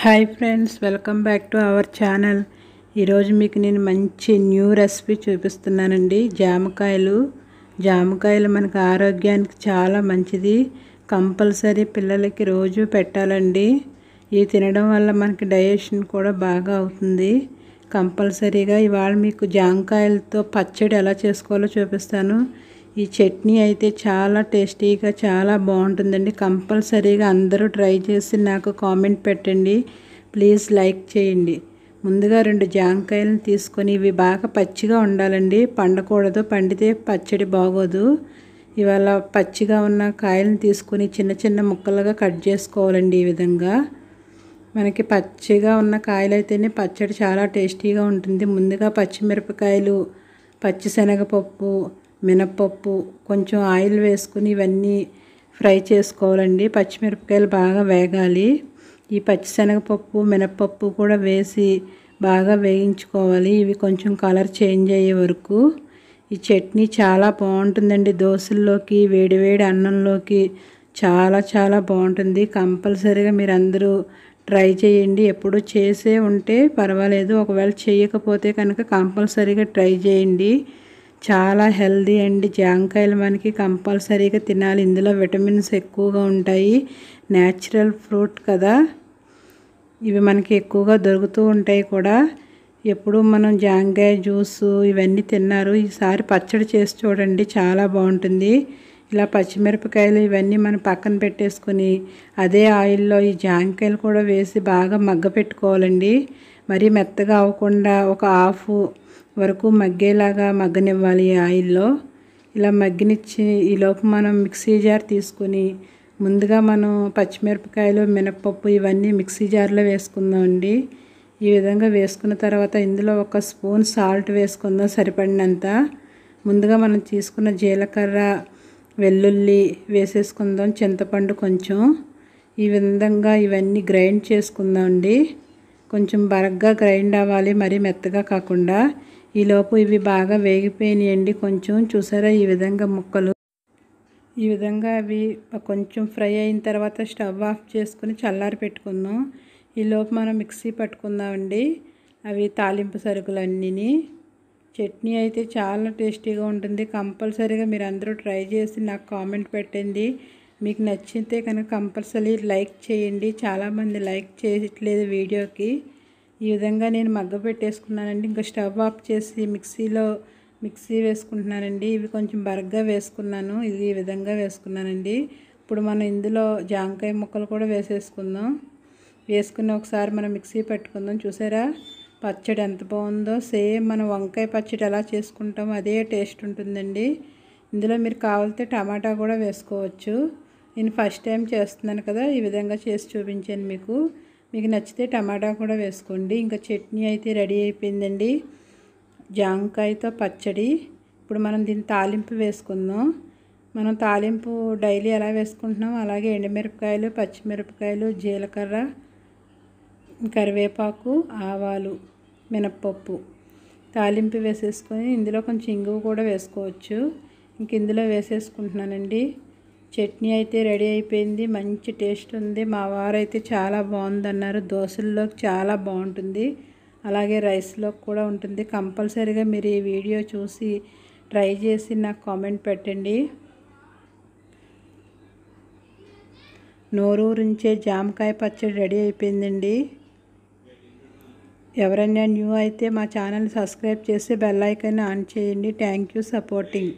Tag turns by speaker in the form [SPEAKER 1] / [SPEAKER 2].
[SPEAKER 1] hi friends welcome back to our channel ఈరోజు మీకు నేను మంచి న్యూ రెసిపీ చూపిస్తున్నానండి జామకాయలు జామకాయలు మనకు ఆరోగ్యానికి చాలా మంచిది కంపల్సరీ పిల్లలకి రోజు పెట్టాలండి ఇవి తినడం వల్ల మనకి డైజెషన్ కూడా బాగా అవుతుంది కంపల్సరీగా ఇవాళ మీకు జాంకాయలతో పచ్చడి ఎలా చేసుకోవాలో చూపిస్తాను ఈ చట్నీ అయితే చాలా టేస్టీగా చాలా బాగుంటుందండి కంపల్సరీగా అందరూ ట్రై చేసి నాకు కామెంట్ పెట్టండి ప్లీజ్ లైక్ చేయండి ముందుగా రెండు జాంకాయలను తీసుకొని ఇవి బాగా పచ్చిగా ఉండాలండి పండకూడదు పండితే పచ్చడి బాగోదు ఇవాళ పచ్చిగా ఉన్న కాయలను తీసుకొని చిన్న చిన్న ముక్కలుగా కట్ చేసుకోవాలండి ఈ విధంగా మనకి పచ్చిగా ఉన్న కాయలు అయితేనే పచ్చడి చాలా టేస్టీగా ఉంటుంది ముందుగా పచ్చిమిరపకాయలు పచ్చిశనగపప్పు మినప్పప్పు కొంచెం ఆయిల్ వేసుకుని ఇవన్నీ ఫ్రై చేసుకోవాలండి పచ్చిమిరపకాయలు బాగా వేగాలి ఈ పచ్చిశనగపప్పు మినప్పప్పు కూడా వేసి బాగా వేయించుకోవాలి ఇవి కొంచెం కలర్ చేంజ్ అయ్యే వరకు ఈ చట్నీ చాలా బాగుంటుందండి దోశల్లోకి వేడివేడి అన్నంలోకి చాలా చాలా బాగుంటుంది కంపల్సరీగా మీరు అందరూ ట్రై చేయండి ఎప్పుడు చేసే ఉంటే పర్వాలేదు ఒకవేళ చేయకపోతే కనుక కంపల్సరీగా ట్రై చేయండి చాలా హెల్దీ అండి జాంకాయలు మనకి కంపల్సరీగా తినాలి ఇందులో విటమిన్స్ ఎక్కువగా ఉంటాయి న్యాచురల్ ఫ్రూట్ కదా ఇవి మనకి ఎక్కువగా దొరుకుతూ ఉంటాయి కూడా ఎప్పుడు మనం జాంకాయ జ్యూస్ ఇవన్నీ తిన్నారు ఈసారి పచ్చడి చేసి చూడండి చాలా బాగుంటుంది ఇలా పచ్చిమిరపకాయలు ఇవన్నీ మనం పక్కన పెట్టేసుకుని అదే ఆయిల్లో ఈ జాంకాయలు కూడా వేసి బాగా మగ్గ పెట్టుకోవాలండి మరీ మెత్తగా అవ్వకుండా ఒక హాఫ్ వరకు మగ్గేలాగా మగ్గనివ్వాలి ఆయిల్లో ఇలా మగ్గనిచ్చి ఈలోపు మనం మిక్సీ జార్ తీసుకుని ముందుగా మనం పచ్చిమిరపకాయలు మినపప్పు ఇవన్నీ మిక్సీ జార్లో వేసుకుందామండి ఈ విధంగా వేసుకున్న తర్వాత ఇందులో ఒక స్పూన్ సాల్ట్ వేసుకుందాం సరిపడినంత ముందుగా మనం తీసుకున్న జీలకర్ర వెల్లుల్లి వేసేసుకుందాం చింతపండు కొంచెం ఈ విధంగా ఇవన్నీ గ్రైండ్ చేసుకుందామండి కొంచెం బరగ్గా గ్రైండ్ అవ్వాలి మరీ మెత్తగా కాకుండా ఈలోపు ఇవి బాగా వేగిపోయినాయండి కొంచెం చూసారా ఈ విధంగా ముక్కలు ఈ విధంగా అవి కొంచెం ఫ్రై అయిన తర్వాత స్టవ్ ఆఫ్ చేసుకుని చల్లారి పెట్టుకుందాం ఈలోపు మనం మిక్సీ పట్టుకుందామండి అవి తాలింపు సరుకులు అన్నీ చట్నీ అయితే చాలా టేస్టీగా ఉంటుంది కంపల్సరీగా మీరు అందరూ ట్రై చేసి నాకు కామెంట్ పెట్టండి మీకు నచ్చితే కనుక కంపల్సరీ లైక్ చేయండి చాలామంది లైక్ చేయట్లేదు వీడియోకి ఈ విధంగా నేను మగ్గ పెట్టేసుకున్నానండి ఇంకా స్టవ్ ఆఫ్ చేసి మిక్సీలో మిక్సీ వేసుకుంటున్నానండి ఇవి కొంచెం బరగ్గా వేసుకున్నాను ఇది ఈ విధంగా వేసుకున్నానండి ఇప్పుడు మనం ఇందులో జాంకాయ ముక్కలు కూడా వేసేసుకుందాం వేసుకుని ఒకసారి మనం మిక్సీ పెట్టుకుందాం చూసారా పచ్చడి ఎంత బాగుందో సేమ్ మనం వంకాయ పచ్చడి ఎలా చేసుకుంటామో అదే టేస్ట్ ఉంటుందండి ఇందులో మీరు కావాలితే టమాటా కూడా వేసుకోవచ్చు నేను ఫస్ట్ టైం చేస్తున్నాను కదా ఈ విధంగా చేసి చూపించాను మీకు మీకు నచ్చితే టమాటా కూడా వేసుకోండి ఇంకా చట్నీ అయితే రెడీ అయిపోయిందండి జాంకాయతో పచ్చడి ఇప్పుడు మనం దీన్ని తాలింపు వేసుకుందాం మనం తాలింపు డైలీ ఎలా వేసుకుంటున్నాం అలాగే ఎండుమిరపకాయలు పచ్చిమిరపకాయలు జీలకర్ర కరివేపాకు ఆవాలు మినప్పప్పు తాలింపు వేసేసుకొని ఇందులో కొంచెం ఇంగువ కూడా వేసుకోవచ్చు ఇంక ఇందులో వేసేసుకుంటున్నానండి చట్నీ అయితే రెడీ అయిపోయింది మంచి టేస్ట్ ఉంది మా వారు అయితే చాలా బాగుందన్నారు దోశల్లో చాలా బాగుంటుంది అలాగే రైస్లో కూడా ఉంటుంది కంపల్సరీగా మీరు ఈ వీడియో చూసి ట్రై చేసి నాకు కామెంట్ పెట్టండి నోరూరించే జామకాయ పచ్చడి రెడీ అయిపోయిందండి ఎవరైనా న్యూ అయితే మా ఛానల్ సబ్స్క్రైబ్ చేసి బెల్ ఆన్ చేయండి థ్యాంక్ యూ సపోర్టింగ్